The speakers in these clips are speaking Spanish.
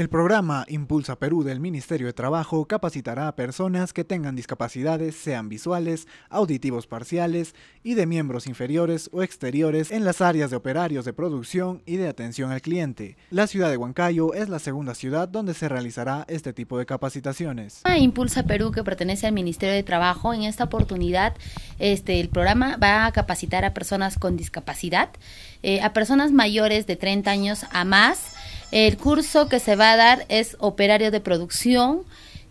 El programa Impulsa Perú del Ministerio de Trabajo capacitará a personas que tengan discapacidades, sean visuales, auditivos parciales y de miembros inferiores o exteriores en las áreas de operarios de producción y de atención al cliente. La ciudad de Huancayo es la segunda ciudad donde se realizará este tipo de capacitaciones. Impulsa Perú, que pertenece al Ministerio de Trabajo, en esta oportunidad este, el programa va a capacitar a personas con discapacidad, eh, a personas mayores de 30 años a más, el curso que se va a dar es operario de producción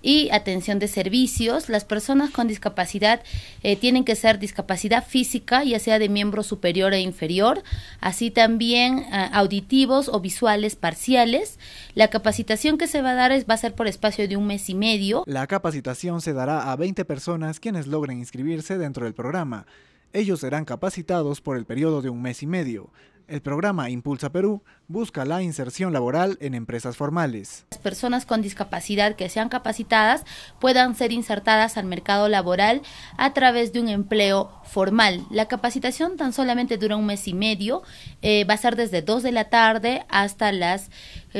y atención de servicios. Las personas con discapacidad eh, tienen que ser discapacidad física, ya sea de miembro superior e inferior, así también ah, auditivos o visuales parciales. La capacitación que se va a dar es, va a ser por espacio de un mes y medio. La capacitación se dará a 20 personas quienes logren inscribirse dentro del programa. Ellos serán capacitados por el periodo de un mes y medio. El programa Impulsa Perú busca la inserción laboral en empresas formales. Las personas con discapacidad que sean capacitadas puedan ser insertadas al mercado laboral a través de un empleo formal. La capacitación tan solamente dura un mes y medio, eh, va a ser desde 2 de la tarde hasta las 5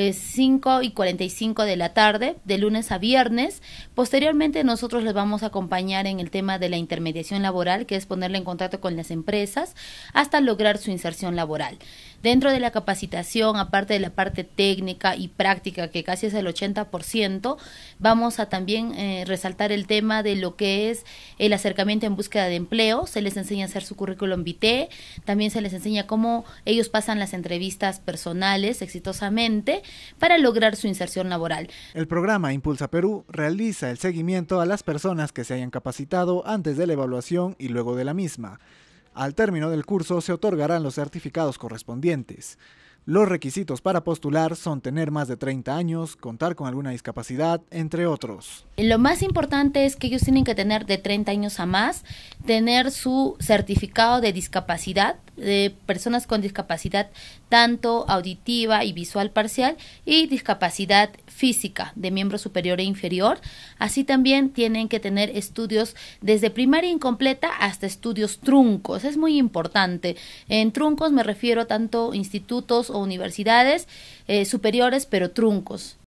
eh, y 45 de la tarde, de lunes a viernes. Posteriormente nosotros les vamos a acompañar en el tema de la intermediación laboral, que es ponerle en contacto con las empresas hasta lograr su inserción laboral. Dentro de la capacitación, aparte de la parte técnica y práctica, que casi es el 80%, vamos a también eh, resaltar el tema de lo que es el acercamiento en búsqueda de empleo. Se les enseña a hacer su currículum vitae, también se les enseña cómo ellos pasan las entrevistas personales exitosamente para lograr su inserción laboral. El programa Impulsa Perú realiza el seguimiento a las personas que se hayan capacitado antes de la evaluación y luego de la misma. Al término del curso se otorgarán los certificados correspondientes. Los requisitos para postular son tener más de 30 años, contar con alguna discapacidad, entre otros lo más importante es que ellos tienen que tener de 30 años a más, tener su certificado de discapacidad, de personas con discapacidad tanto auditiva y visual parcial y discapacidad física de miembro superior e inferior. Así también tienen que tener estudios desde primaria incompleta hasta estudios truncos. Es muy importante. En truncos me refiero tanto institutos o universidades eh, superiores, pero truncos.